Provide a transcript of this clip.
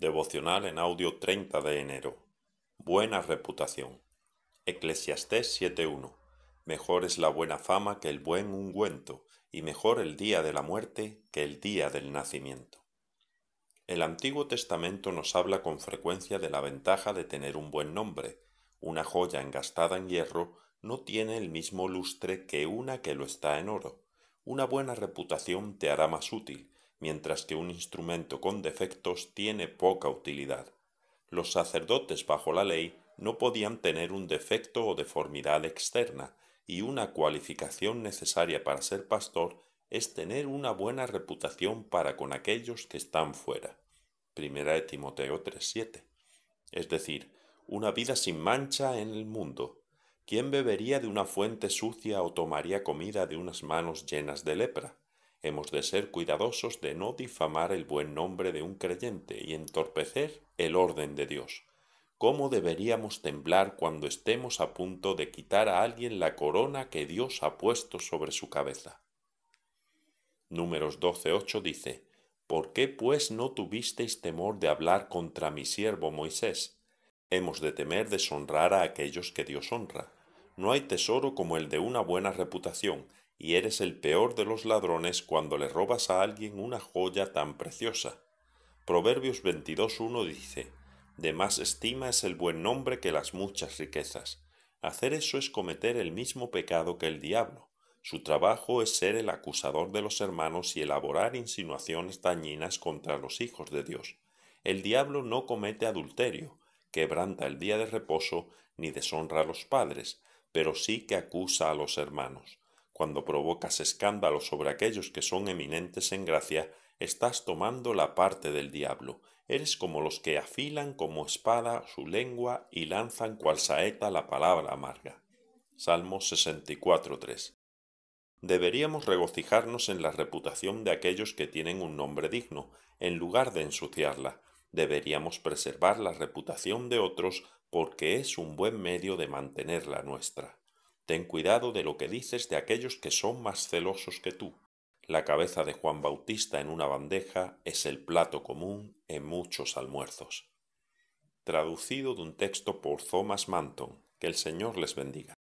Devocional en audio 30 de enero. Buena reputación. Eclesiastés 7.1. Mejor es la buena fama que el buen ungüento, y mejor el día de la muerte que el día del nacimiento. El Antiguo Testamento nos habla con frecuencia de la ventaja de tener un buen nombre. Una joya engastada en hierro no tiene el mismo lustre que una que lo está en oro. Una buena reputación te hará más útil, mientras que un instrumento con defectos tiene poca utilidad. Los sacerdotes bajo la ley no podían tener un defecto o deformidad externa, y una cualificación necesaria para ser pastor es tener una buena reputación para con aquellos que están fuera. Primera de Timoteo 3:7. Es decir, una vida sin mancha en el mundo. ¿Quién bebería de una fuente sucia o tomaría comida de unas manos llenas de lepra? hemos de ser cuidadosos de no difamar el buen nombre de un creyente y entorpecer el orden de Dios. ¿Cómo deberíamos temblar cuando estemos a punto de quitar a alguien la corona que Dios ha puesto sobre su cabeza? Números 12.8 dice, ¿Por qué pues no tuvisteis temor de hablar contra mi siervo Moisés? Hemos de temer deshonrar a aquellos que Dios honra. No hay tesoro como el de una buena reputación, y eres el peor de los ladrones cuando le robas a alguien una joya tan preciosa. Proverbios 22.1 dice, De más estima es el buen nombre que las muchas riquezas. Hacer eso es cometer el mismo pecado que el diablo. Su trabajo es ser el acusador de los hermanos y elaborar insinuaciones dañinas contra los hijos de Dios. El diablo no comete adulterio, quebranta el día de reposo, ni deshonra a los padres, pero sí que acusa a los hermanos. Cuando provocas escándalo sobre aquellos que son eminentes en gracia, estás tomando la parte del diablo. Eres como los que afilan como espada su lengua y lanzan cual saeta la palabra amarga. Salmo 64.3. Deberíamos regocijarnos en la reputación de aquellos que tienen un nombre digno, en lugar de ensuciarla. Deberíamos preservar la reputación de otros porque es un buen medio de mantener la nuestra. Ten cuidado de lo que dices de aquellos que son más celosos que tú. La cabeza de Juan Bautista en una bandeja es el plato común en muchos almuerzos. Traducido de un texto por Thomas Manton. Que el Señor les bendiga.